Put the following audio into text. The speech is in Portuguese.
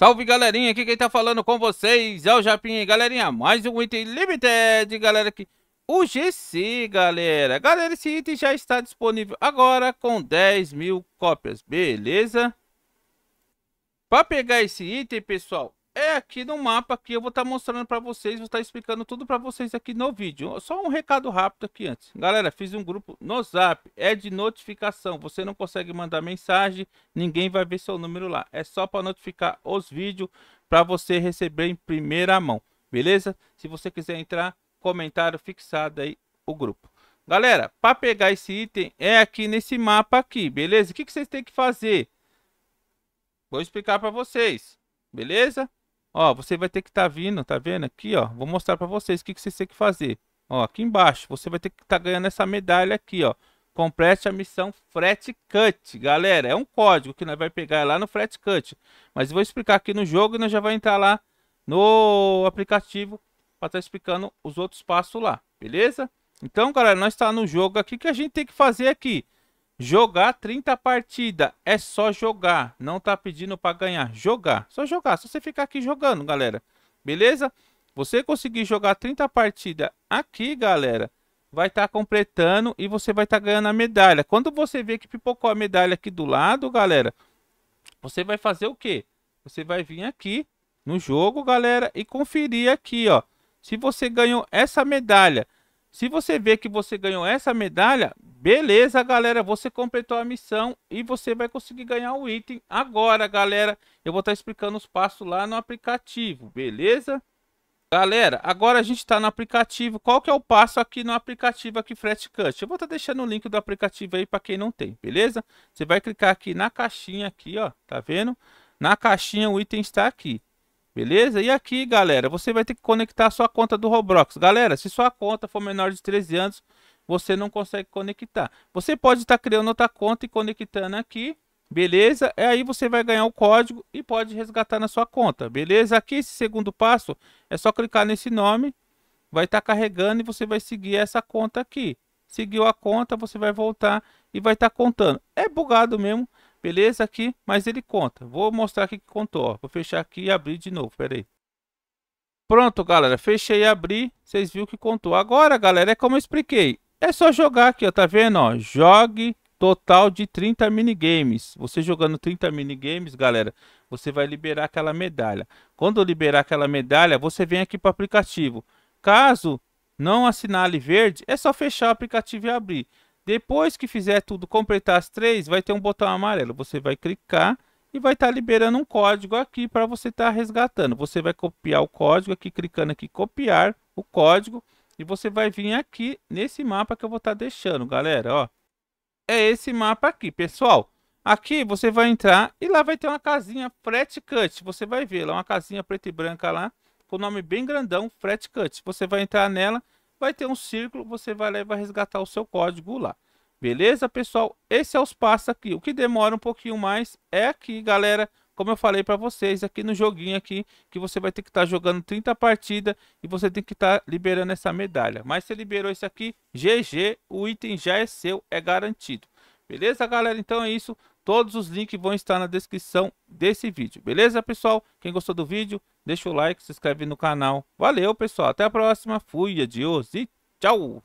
Salve galerinha, aqui quem tá falando com vocês é o Japinha. Galerinha, mais um item limited, galera, aqui. O GC, galera. Galera, esse item já está disponível agora com 10 mil cópias, beleza? Para pegar esse item, pessoal, é aqui no mapa que eu vou estar tá mostrando para vocês, vou estar tá explicando tudo para vocês aqui no vídeo. Só um recado rápido aqui antes. Galera, fiz um grupo no Zap, é de notificação, você não consegue mandar mensagem, ninguém vai ver seu número lá. É só para notificar os vídeos para você receber em primeira mão, beleza? Se você quiser entrar, comentário fixado aí o grupo. Galera, para pegar esse item é aqui nesse mapa aqui, beleza? O que, que vocês têm que fazer? Vou explicar para vocês, beleza? Ó, você vai ter que estar tá vindo, tá vendo aqui, ó. Vou mostrar para vocês o que, que vocês têm que fazer. Ó, aqui embaixo, você vai ter que estar tá ganhando essa medalha aqui, ó. Complete a missão Fret Cut, galera. É um código que nós vai pegar lá no Fret Cut. Mas vou explicar aqui no jogo e nós já vamos entrar lá no aplicativo para estar tá explicando os outros passos lá, beleza? Então, galera, nós está no jogo aqui que a gente tem que fazer aqui. Jogar 30 partidas. É só jogar. Não tá pedindo para ganhar. Jogar. Só jogar. Só você ficar aqui jogando, galera. Beleza? Você conseguir jogar 30 partidas aqui, galera, vai estar tá completando e você vai estar tá ganhando a medalha. Quando você vê que pipocou a medalha aqui do lado, galera, você vai fazer o quê? Você vai vir aqui no jogo, galera, e conferir aqui, ó. Se você ganhou essa medalha. Se você vê que você ganhou essa medalha, beleza, galera, você completou a missão e você vai conseguir ganhar o item. Agora, galera, eu vou estar tá explicando os passos lá no aplicativo, beleza? Galera, agora a gente está no aplicativo. Qual que é o passo aqui no aplicativo aqui Fret Cut? Eu vou estar tá deixando o link do aplicativo aí para quem não tem, beleza? Você vai clicar aqui na caixinha aqui, ó, tá vendo? Na caixinha o item está aqui. Beleza? E aqui, galera, você vai ter que conectar a sua conta do Roblox. Galera, se sua conta for menor de 13 anos, você não consegue conectar. Você pode estar tá criando outra conta e conectando aqui. Beleza? E aí você vai ganhar o código e pode resgatar na sua conta. Beleza? Aqui, esse segundo passo, é só clicar nesse nome. Vai estar tá carregando e você vai seguir essa conta aqui. Seguiu a conta, você vai voltar e vai estar tá contando. É bugado mesmo, Beleza aqui, mas ele conta. Vou mostrar aqui que contou. Ó. Vou fechar aqui e abrir de novo. Pera aí. Pronto, galera. Fechei e abri. Vocês viram que contou. Agora, galera, é como eu expliquei. É só jogar aqui, ó. Tá vendo? Ó? Jogue total de 30 minigames. Você jogando 30 minigames, galera, você vai liberar aquela medalha. Quando liberar aquela medalha, você vem aqui para o aplicativo. Caso não assinale verde, é só fechar o aplicativo e abrir. Depois que fizer tudo, completar as três, vai ter um botão amarelo. Você vai clicar e vai estar tá liberando um código aqui para você estar tá resgatando. Você vai copiar o código aqui, clicando aqui, copiar o código. E você vai vir aqui nesse mapa que eu vou estar tá deixando, galera, ó. É esse mapa aqui, pessoal. Aqui você vai entrar e lá vai ter uma casinha "Frete Cut. Você vai ver lá uma casinha preta e branca lá, com o nome bem grandão, "Frete Cut. Você vai entrar nela vai ter um círculo, você vai lá e vai resgatar o seu código lá. Beleza, pessoal? Esse é os passos aqui. O que demora um pouquinho mais é aqui, galera. Como eu falei para vocês, aqui no joguinho aqui, que você vai ter que estar tá jogando 30 partidas e você tem que estar tá liberando essa medalha. Mas se liberou esse aqui, GG, o item já é seu, é garantido. Beleza, galera? Então é isso. Todos os links vão estar na descrição desse vídeo. Beleza, pessoal? Quem gostou do vídeo, deixa o like, se inscreve no canal. Valeu, pessoal. Até a próxima. Fui, adiós e tchau!